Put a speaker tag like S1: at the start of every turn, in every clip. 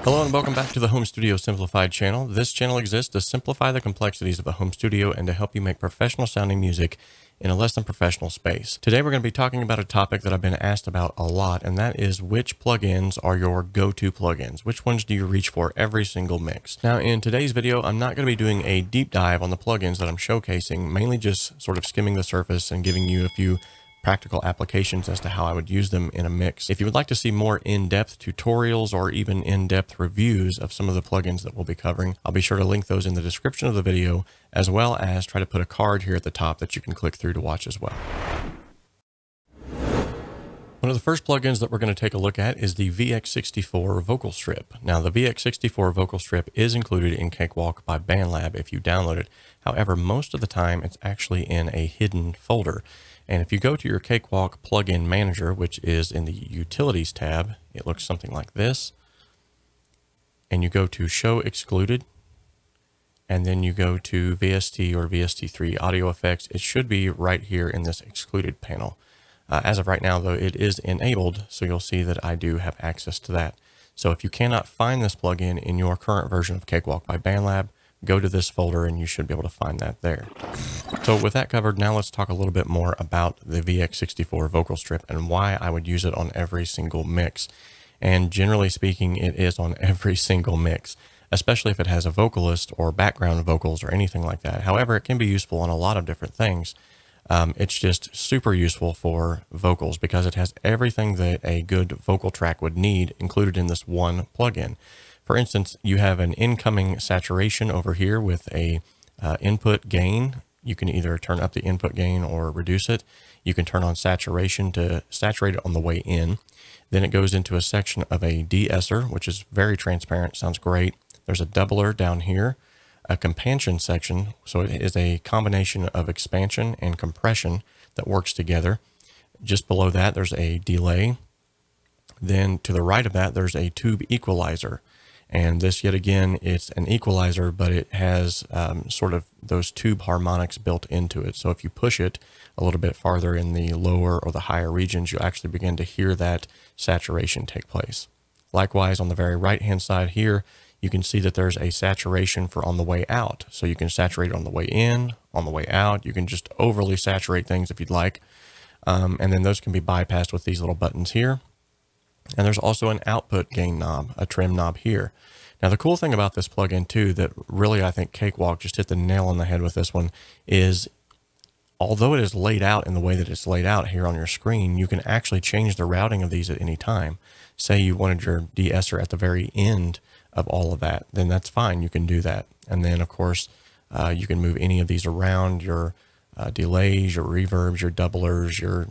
S1: Hello and welcome back to the Home Studio Simplified channel. This channel exists to simplify the complexities of a home studio and to help you make professional sounding music in a less than professional space. Today we're going to be talking about a topic that I've been asked about a lot and that is which plugins are your go-to plugins? Which ones do you reach for every single mix? Now in today's video I'm not going to be doing a deep dive on the plugins that I'm showcasing, mainly just sort of skimming the surface and giving you a few practical applications as to how I would use them in a mix. If you would like to see more in-depth tutorials or even in-depth reviews of some of the plugins that we'll be covering, I'll be sure to link those in the description of the video, as well as try to put a card here at the top that you can click through to watch as well. One of the first plugins that we're going to take a look at is the VX64 vocal strip. Now the VX64 vocal strip is included in Cakewalk by BandLab if you download it. However, most of the time it's actually in a hidden folder. And if you go to your Cakewalk plugin manager, which is in the utilities tab, it looks something like this. And you go to show excluded, and then you go to VST or VST3 audio effects. It should be right here in this excluded panel. Uh, as of right now, though, it is enabled, so you'll see that I do have access to that. So if you cannot find this plugin in your current version of Cakewalk by BandLab, go to this folder and you should be able to find that there. So with that covered, now let's talk a little bit more about the VX64 vocal strip and why I would use it on every single mix. And generally speaking, it is on every single mix, especially if it has a vocalist or background vocals or anything like that. However, it can be useful on a lot of different things. Um, it's just super useful for vocals because it has everything that a good vocal track would need included in this one plugin. For instance, you have an incoming saturation over here with a uh, input gain. You can either turn up the input gain or reduce it. You can turn on saturation to saturate it on the way in. Then it goes into a section of a de-esser, which is very transparent, sounds great. There's a doubler down here, a compansion section. So it is a combination of expansion and compression that works together. Just below that, there's a delay. Then to the right of that, there's a tube equalizer. And this yet again, it's an equalizer, but it has um, sort of those tube harmonics built into it. So if you push it a little bit farther in the lower or the higher regions, you'll actually begin to hear that saturation take place. Likewise, on the very right-hand side here, you can see that there's a saturation for on the way out. So you can saturate on the way in, on the way out. You can just overly saturate things if you'd like. Um, and then those can be bypassed with these little buttons here. And there's also an output gain knob, a trim knob here. Now, the cool thing about this plugin too, that really I think Cakewalk just hit the nail on the head with this one is although it is laid out in the way that it's laid out here on your screen, you can actually change the routing of these at any time. Say you wanted your de-esser at the very end of all of that, then that's fine. You can do that. And then of course, uh, you can move any of these around your uh, delays, your reverbs, your doublers, your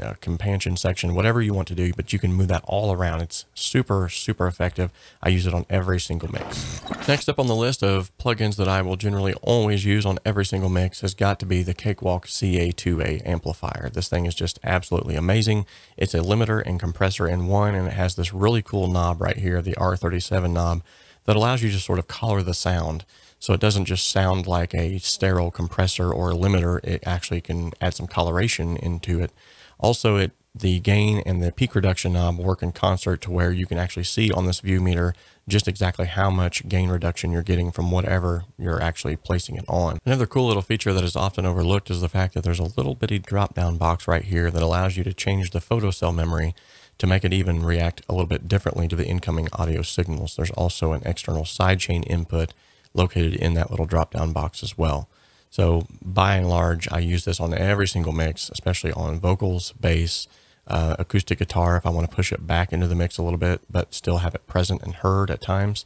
S1: uh, companion section, whatever you want to do, but you can move that all around. It's super, super effective. I use it on every single mix. Next up on the list of plugins that I will generally always use on every single mix has got to be the Cakewalk CA2A amplifier. This thing is just absolutely amazing. It's a limiter and compressor in one, and it has this really cool knob right here, the R37 knob, that allows you to sort of color the sound. So it doesn't just sound like a sterile compressor or a limiter. It actually can add some coloration into it. Also, it the gain and the peak reduction knob work in concert to where you can actually see on this view meter just exactly how much gain reduction you're getting from whatever you're actually placing it on. Another cool little feature that is often overlooked is the fact that there's a little bitty drop down box right here that allows you to change the photocell memory to make it even react a little bit differently to the incoming audio signals. There's also an external sidechain input located in that little drop down box as well. So by and large, I use this on every single mix, especially on vocals, bass, uh, acoustic guitar, if I want to push it back into the mix a little bit, but still have it present and heard at times.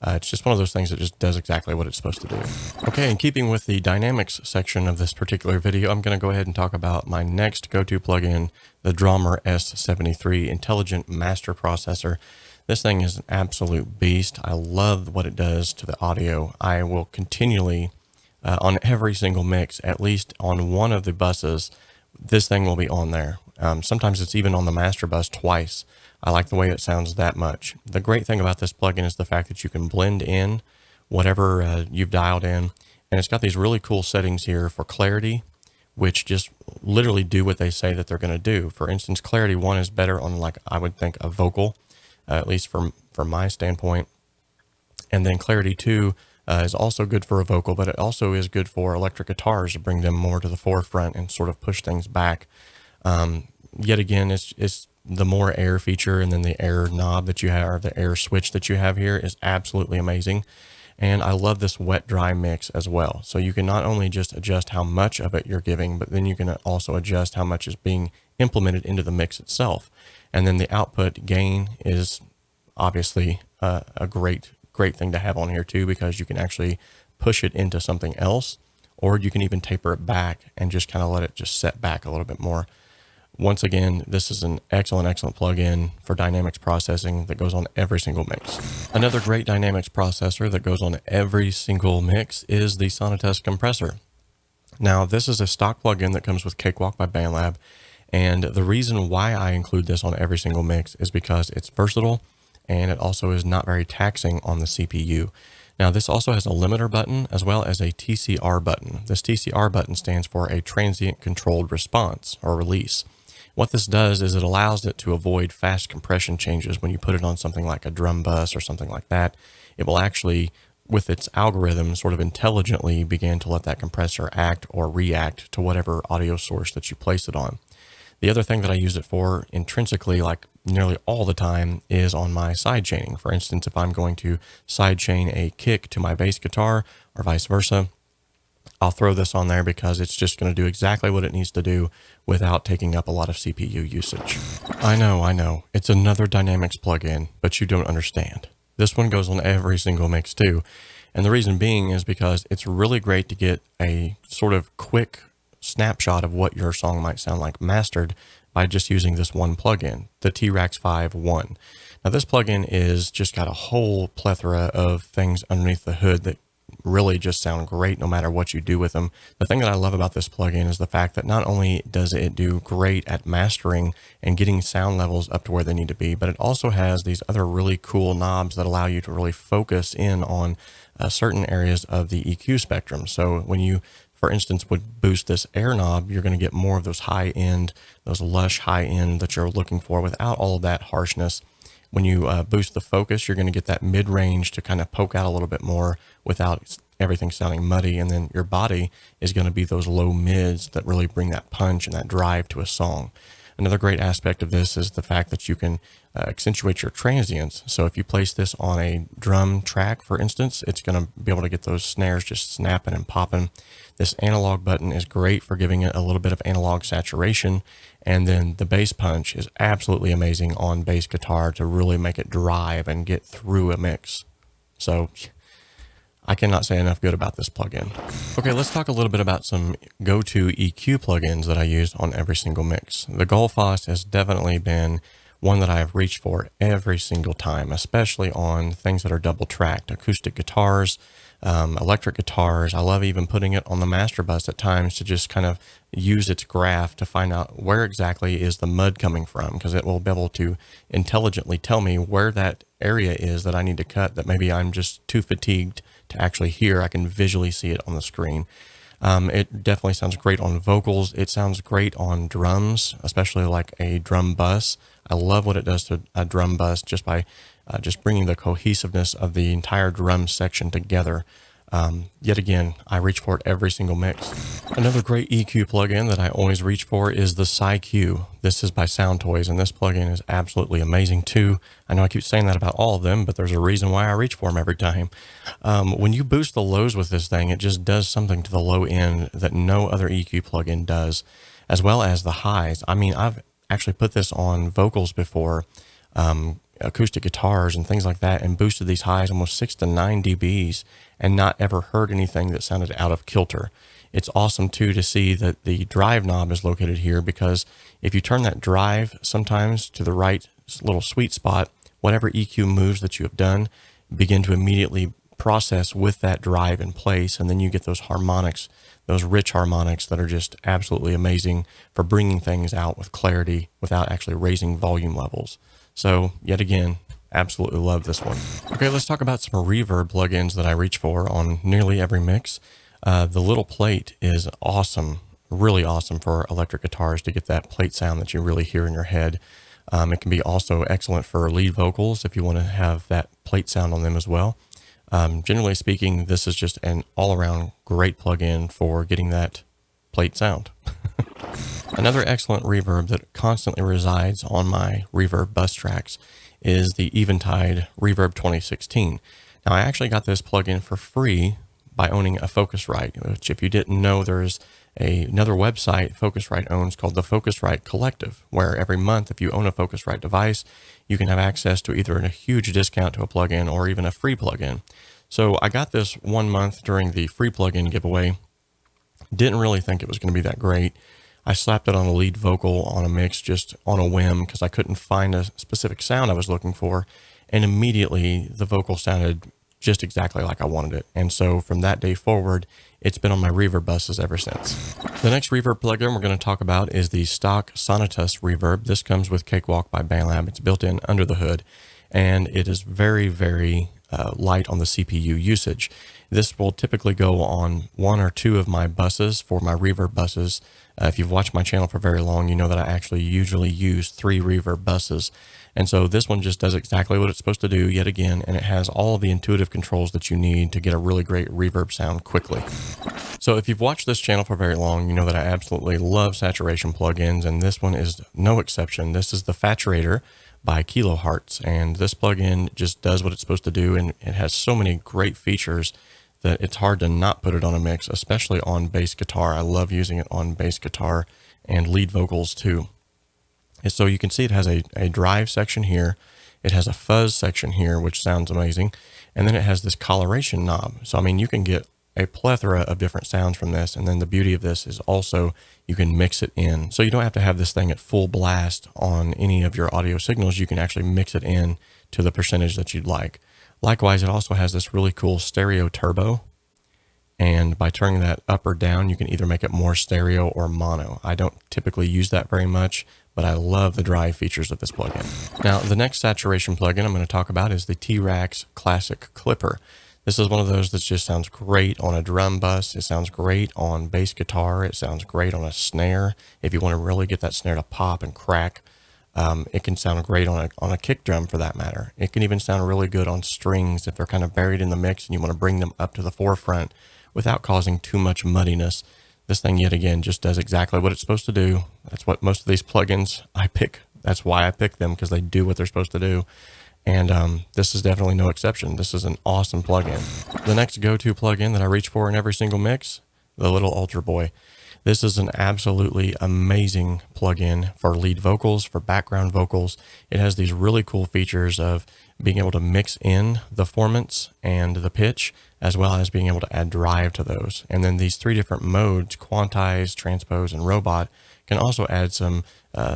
S1: Uh, it's just one of those things that just does exactly what it's supposed to do. Okay, in keeping with the dynamics section of this particular video, I'm going to go ahead and talk about my next go-to plugin, the Drummer S73 Intelligent Master Processor. This thing is an absolute beast. I love what it does to the audio. I will continually uh, on every single mix, at least on one of the buses, this thing will be on there. Um, sometimes it's even on the master bus twice. I like the way it sounds that much. The great thing about this plugin is the fact that you can blend in whatever uh, you've dialed in. And it's got these really cool settings here for clarity, which just literally do what they say that they're going to do. For instance, clarity one is better on like, I would think a vocal, uh, at least from, from my standpoint. And then clarity two uh, is also good for a vocal, but it also is good for electric guitars to bring them more to the forefront and sort of push things back. Um, yet again, it's, it's the more air feature and then the air knob that you have, or the air switch that you have here is absolutely amazing. And I love this wet dry mix as well. So you can not only just adjust how much of it you're giving, but then you can also adjust how much is being implemented into the mix itself. And then the output gain is obviously uh, a great great thing to have on here too, because you can actually push it into something else, or you can even taper it back and just kind of let it just set back a little bit more. Once again, this is an excellent, excellent plugin for dynamics processing that goes on every single mix. Another great dynamics processor that goes on every single mix is the Sonatest compressor. Now, this is a stock plugin that comes with Cakewalk by BandLab. And the reason why I include this on every single mix is because it's versatile and it also is not very taxing on the CPU. Now this also has a limiter button as well as a TCR button. This TCR button stands for a transient controlled response or release. What this does is it allows it to avoid fast compression changes when you put it on something like a drum bus or something like that. It will actually, with its algorithm, sort of intelligently begin to let that compressor act or react to whatever audio source that you place it on. The other thing that I use it for intrinsically, like nearly all the time, is on my side chaining. For instance, if I'm going to side chain a kick to my bass guitar or vice versa, I'll throw this on there because it's just going to do exactly what it needs to do without taking up a lot of CPU usage. I know, I know, it's another Dynamics plugin, but you don't understand. This one goes on every single mix too. And the reason being is because it's really great to get a sort of quick snapshot of what your song might sound like mastered by just using this one plugin, the t rex 5 1. Now this plugin is just got a whole plethora of things underneath the hood that really just sound great no matter what you do with them. The thing that I love about this plugin is the fact that not only does it do great at mastering and getting sound levels up to where they need to be, but it also has these other really cool knobs that allow you to really focus in on uh, certain areas of the EQ spectrum. So when you for instance, would boost this air knob, you're going to get more of those high end, those lush high end that you're looking for without all of that harshness. When you uh, boost the focus, you're going to get that mid range to kind of poke out a little bit more without everything sounding muddy. And then your body is going to be those low mids that really bring that punch and that drive to a song. Another great aspect of this is the fact that you can uh, accentuate your transients. So if you place this on a drum track, for instance, it's going to be able to get those snares just snapping and popping. This analog button is great for giving it a little bit of analog saturation. And then the bass punch is absolutely amazing on bass guitar to really make it drive and get through a mix. So I cannot say enough good about this plugin. Okay, let's talk a little bit about some go-to EQ plugins that I use on every single mix. The GoldFoss has definitely been one that I have reached for every single time, especially on things that are double tracked, acoustic guitars, um, electric guitars. I love even putting it on the master bus at times to just kind of use its graph to find out where exactly is the mud coming from because it will be able to intelligently tell me where that area is that I need to cut that maybe I'm just too fatigued to actually hear. I can visually see it on the screen. Um, it definitely sounds great on vocals. It sounds great on drums, especially like a drum bus. I love what it does to a drum bus just by uh, just bringing the cohesiveness of the entire drum section together. Um, yet again, I reach for it every single mix. Another great EQ plugin that I always reach for is the PsyQ. This is by Sound Toys, and this plugin is absolutely amazing too. I know I keep saying that about all of them, but there's a reason why I reach for them every time. Um, when you boost the lows with this thing, it just does something to the low end that no other EQ plugin does, as well as the highs. I mean, I've actually put this on vocals before, um, acoustic guitars and things like that and boosted these highs almost six to nine dBs and not ever heard anything that sounded out of kilter. It's awesome too to see that the drive knob is located here because if you turn that drive sometimes to the right little sweet spot, whatever EQ moves that you have done begin to immediately process with that drive in place. And then you get those harmonics, those rich harmonics that are just absolutely amazing for bringing things out with clarity without actually raising volume levels. So yet again, absolutely love this one. Okay, let's talk about some reverb plugins that I reach for on nearly every mix. Uh, the little plate is awesome, really awesome for electric guitars to get that plate sound that you really hear in your head. Um, it can be also excellent for lead vocals if you want to have that plate sound on them as well. Um, generally speaking, this is just an all-around great plugin for getting that plate sound. Another excellent reverb that constantly resides on my reverb bus tracks is the Eventide Reverb 2016. Now I actually got this plugin for free by owning a Focusrite, which if you didn't know, there's a, another website Focusrite owns called the Focusrite Collective, where every month, if you own a Focusrite device, you can have access to either a huge discount to a plugin or even a free plugin. So I got this one month during the free plugin giveaway didn't really think it was going to be that great. I slapped it on a lead vocal on a mix just on a whim because I couldn't find a specific sound I was looking for. And immediately the vocal sounded just exactly like I wanted it. And so from that day forward, it's been on my reverb buses ever since. The next reverb plugin we're going to talk about is the stock Sonatus reverb. This comes with Cakewalk by BandLab. It's built in under the hood and it is very, very uh, light on the CPU usage. This will typically go on one or two of my buses for my reverb buses. Uh, if you've watched my channel for very long, you know that I actually usually use three reverb buses. And so this one just does exactly what it's supposed to do yet again, and it has all the intuitive controls that you need to get a really great reverb sound quickly. So if you've watched this channel for very long, you know that I absolutely love saturation plugins, and this one is no exception. This is the Faturator, by kilohertz. And this plugin just does what it's supposed to do. And it has so many great features that it's hard to not put it on a mix, especially on bass guitar. I love using it on bass guitar and lead vocals too. And so you can see it has a, a drive section here. It has a fuzz section here, which sounds amazing. And then it has this coloration knob. So, I mean, you can get a plethora of different sounds from this. And then the beauty of this is also you can mix it in. So you don't have to have this thing at full blast on any of your audio signals. You can actually mix it in to the percentage that you'd like. Likewise, it also has this really cool stereo turbo. And by turning that up or down, you can either make it more stereo or mono. I don't typically use that very much, but I love the drive features of this plugin. Now, the next saturation plugin I'm going to talk about is the T-Rax Classic Clipper. This is one of those that just sounds great on a drum bus. It sounds great on bass guitar. It sounds great on a snare. If you want to really get that snare to pop and crack, um, it can sound great on a, on a kick drum for that matter. It can even sound really good on strings if they're kind of buried in the mix and you want to bring them up to the forefront without causing too much muddiness. This thing yet again just does exactly what it's supposed to do. That's what most of these plugins I pick. That's why I pick them because they do what they're supposed to do. And um, this is definitely no exception. This is an awesome plugin. The next go-to plugin that I reach for in every single mix, the little Ultra Boy. This is an absolutely amazing plugin for lead vocals, for background vocals. It has these really cool features of being able to mix in the formants and the pitch, as well as being able to add drive to those. And then these three different modes, quantize, transpose, and robot, can also add some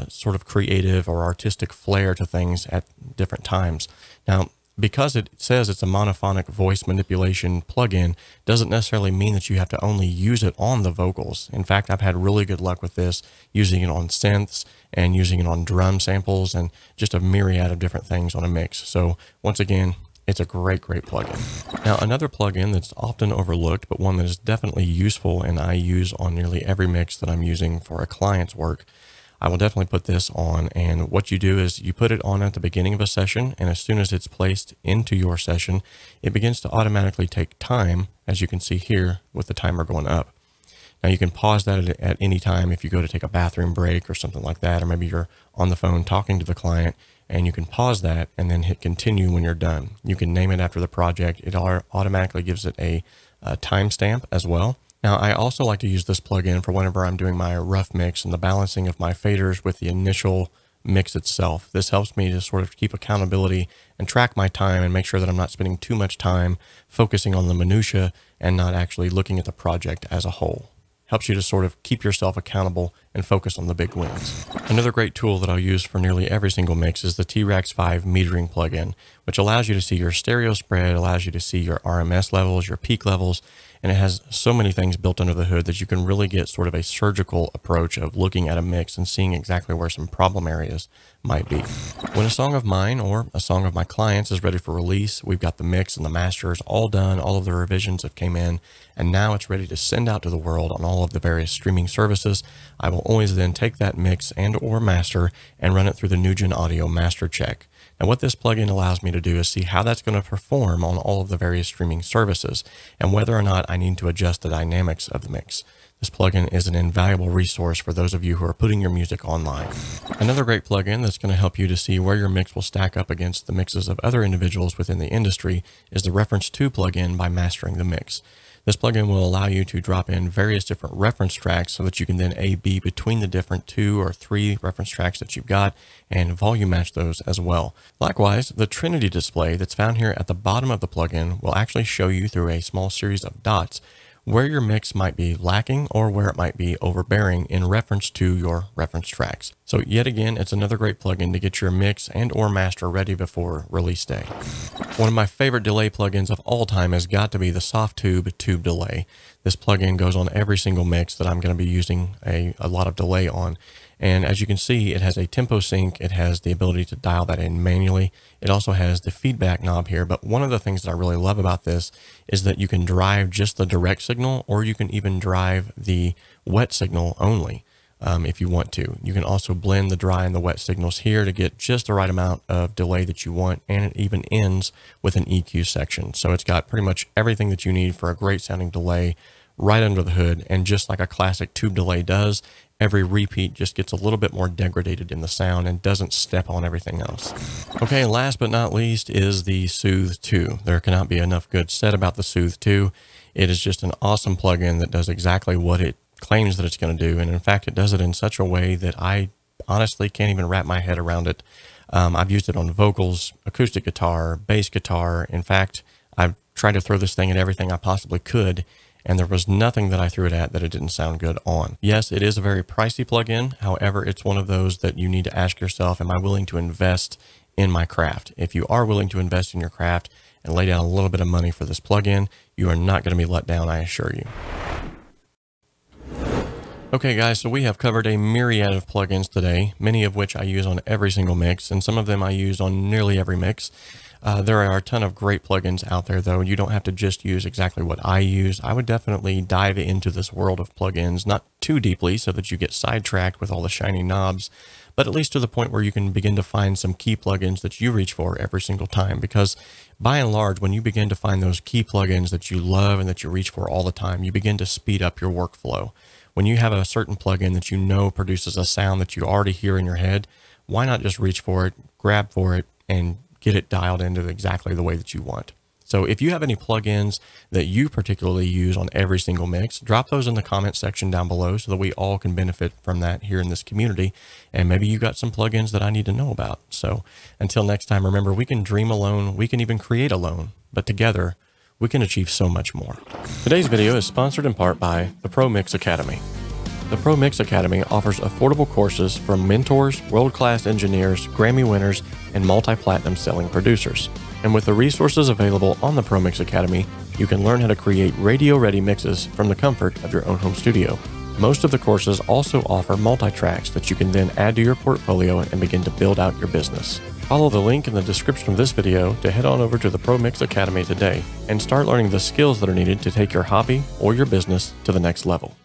S1: sort of creative or artistic flair to things at different times. Now, because it says it's a monophonic voice manipulation plugin doesn't necessarily mean that you have to only use it on the vocals. In fact, I've had really good luck with this using it on synths and using it on drum samples and just a myriad of different things on a mix. So once again, it's a great, great plugin. Now, another plugin that's often overlooked, but one that is definitely useful and I use on nearly every mix that I'm using for a client's work I will definitely put this on. And what you do is you put it on at the beginning of a session. And as soon as it's placed into your session, it begins to automatically take time, as you can see here with the timer going up. Now you can pause that at, at any time if you go to take a bathroom break or something like that, or maybe you're on the phone talking to the client and you can pause that and then hit continue when you're done. You can name it after the project. It automatically gives it a, a timestamp as well. Now, I also like to use this plugin for whenever I'm doing my rough mix and the balancing of my faders with the initial mix itself. This helps me to sort of keep accountability and track my time and make sure that I'm not spending too much time focusing on the minutia and not actually looking at the project as a whole. Helps you to sort of keep yourself accountable and focus on the big wins. Another great tool that I'll use for nearly every single mix is the T-Rex 5 metering plugin, which allows you to see your stereo spread, allows you to see your RMS levels, your peak levels, and it has so many things built under the hood that you can really get sort of a surgical approach of looking at a mix and seeing exactly where some problem areas might be. When a song of mine or a song of my clients is ready for release, we've got the mix and the masters all done, all of the revisions have came in, and now it's ready to send out to the world on all of the various streaming services. I will always then take that mix and or master and run it through the NuGen Audio Master Check. Now what this plugin allows me to do is see how that's going to perform on all of the various streaming services and whether or not I need to adjust the dynamics of the mix. This plugin is an invaluable resource for those of you who are putting your music online. Another great plugin that's going to help you to see where your mix will stack up against the mixes of other individuals within the industry is the Reference 2 plugin by Mastering the Mix. This plugin will allow you to drop in various different reference tracks so that you can then A-B between the different two or three reference tracks that you've got and volume match those as well. Likewise, the Trinity display that's found here at the bottom of the plugin will actually show you through a small series of dots where your mix might be lacking or where it might be overbearing in reference to your reference tracks. So yet again, it's another great plugin to get your mix and or master ready before release day. One of my favorite delay plugins of all time has got to be the Softtube Tube Delay. This plugin goes on every single mix that I'm going to be using a, a lot of delay on. And as you can see, it has a tempo sync. It has the ability to dial that in manually. It also has the feedback knob here. But one of the things that I really love about this is that you can drive just the direct signal, or you can even drive the wet signal only um, if you want to. You can also blend the dry and the wet signals here to get just the right amount of delay that you want. And it even ends with an EQ section. So it's got pretty much everything that you need for a great sounding delay right under the hood. And just like a classic tube delay does, every repeat just gets a little bit more degraded in the sound and doesn't step on everything else. Okay, last but not least is the Sooth 2. There cannot be enough good said about the Sooth 2. It is just an awesome plugin that does exactly what it claims that it's going to do. And in fact, it does it in such a way that I honestly can't even wrap my head around it. Um, I've used it on vocals, acoustic guitar, bass guitar. In fact, I've tried to throw this thing at everything I possibly could and there was nothing that I threw it at that it didn't sound good on. Yes, it is a very pricey plugin. However, it's one of those that you need to ask yourself, am I willing to invest in my craft? If you are willing to invest in your craft and lay down a little bit of money for this plugin, you are not going to be let down, I assure you. Okay guys, so we have covered a myriad of plugins today, many of which I use on every single mix, and some of them I use on nearly every mix. Uh, there are a ton of great plugins out there, though. You don't have to just use exactly what I use. I would definitely dive into this world of plugins, not too deeply so that you get sidetracked with all the shiny knobs, but at least to the point where you can begin to find some key plugins that you reach for every single time. Because by and large, when you begin to find those key plugins that you love and that you reach for all the time, you begin to speed up your workflow. When you have a certain plugin that you know produces a sound that you already hear in your head, why not just reach for it, grab for it, and get it dialed into exactly the way that you want. So if you have any plugins that you particularly use on every single mix, drop those in the comment section down below so that we all can benefit from that here in this community. And maybe you got some plugins that I need to know about. So until next time, remember we can dream alone, we can even create alone, but together we can achieve so much more. Today's video is sponsored in part by the Pro Mix Academy. The Pro Mix Academy offers affordable courses from mentors, world-class engineers, Grammy winners, and multi platinum selling producers. And with the resources available on the ProMix Academy, you can learn how to create radio ready mixes from the comfort of your own home studio. Most of the courses also offer multi tracks that you can then add to your portfolio and begin to build out your business. Follow the link in the description of this video to head on over to the ProMix Academy today and start learning the skills that are needed to take your hobby or your business to the next level.